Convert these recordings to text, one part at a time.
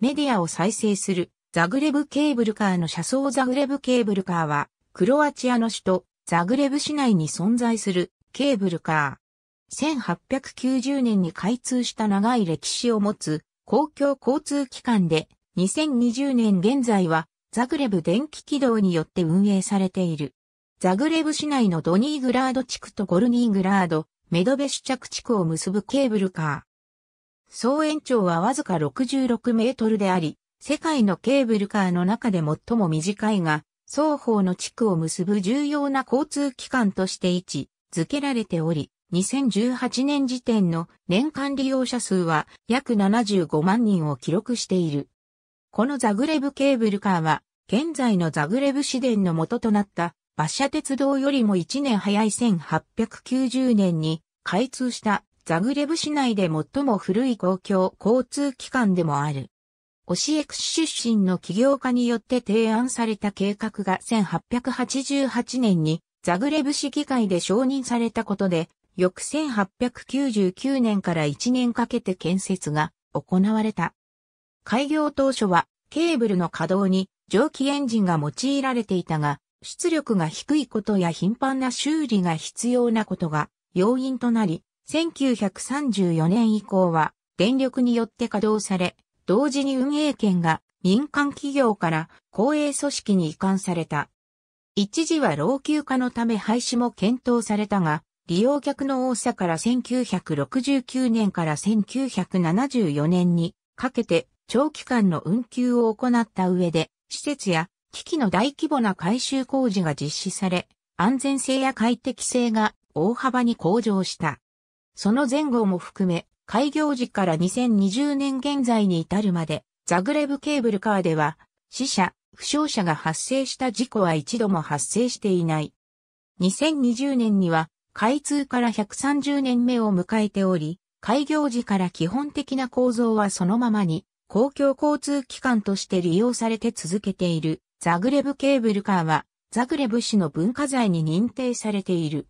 メディアを再生するザグレブケーブルカーの車窓ザグレブケーブルカーはクロアチアの首都ザグレブ市内に存在するケーブルカー。1890年に開通した長い歴史を持つ公共交通機関で2020年現在はザグレブ電気軌道によって運営されている。ザグレブ市内のドニーグラード地区とゴルニーグラード、メドベシ着チャク地区を結ぶケーブルカー。総延長はわずか66メートルであり、世界のケーブルカーの中で最も短いが、双方の地区を結ぶ重要な交通機関として位置づけられており、2018年時点の年間利用者数は約75万人を記録している。このザグレブケーブルカーは、現在のザグレブ市電の元となった馬車鉄道よりも1年早い1890年に開通したザグレブ市内で最も古い公共交通機関でもある。オシエクス出身の起業家によって提案された計画が1888年にザグレブ市議会で承認されたことで、翌1899年から1年かけて建設が行われた。開業当初はケーブルの稼働に蒸気エンジンが用いられていたが、出力が低いことや頻繁な修理が必要なことが要因となり、1934年以降は電力によって稼働され、同時に運営権が民間企業から公営組織に移管された。一時は老朽化のため廃止も検討されたが、利用客の多さから1969年から1974年にかけて長期間の運休を行った上で、施設や機器の大規模な改修工事が実施され、安全性や快適性が大幅に向上した。その前後も含め、開業時から2020年現在に至るまで、ザグレブケーブルカーでは、死者、負傷者が発生した事故は一度も発生していない。2020年には、開通から130年目を迎えており、開業時から基本的な構造はそのままに、公共交通機関として利用されて続けている、ザグレブケーブルカーは、ザグレブ市の文化財に認定されている。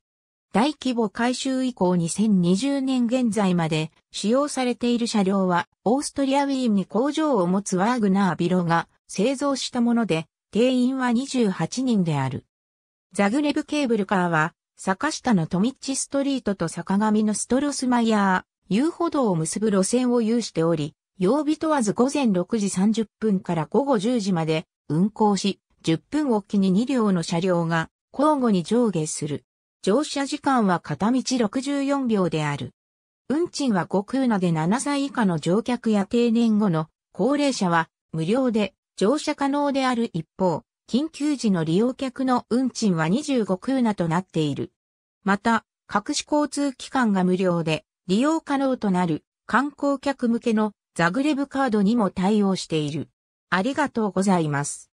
大規模改修以降2020年現在まで使用されている車両は、オーストリアウィーンに工場を持つワーグナービロが製造したもので、定員は28人である。ザグレブケーブルカーは、坂下のトミッチストリートと坂上のストロスマイヤー、遊歩道を結ぶ路線を有しており、曜日問わず午前6時30分から午後10時まで運行し、10分おきに2両の車両が交互に上下する。乗車時間は片道64秒である。運賃は5クーナで7歳以下の乗客や定年後の高齢者は無料で乗車可能である一方、緊急時の利用客の運賃は25クーナとなっている。また、各種交通機関が無料で利用可能となる観光客向けのザグレブカードにも対応している。ありがとうございます。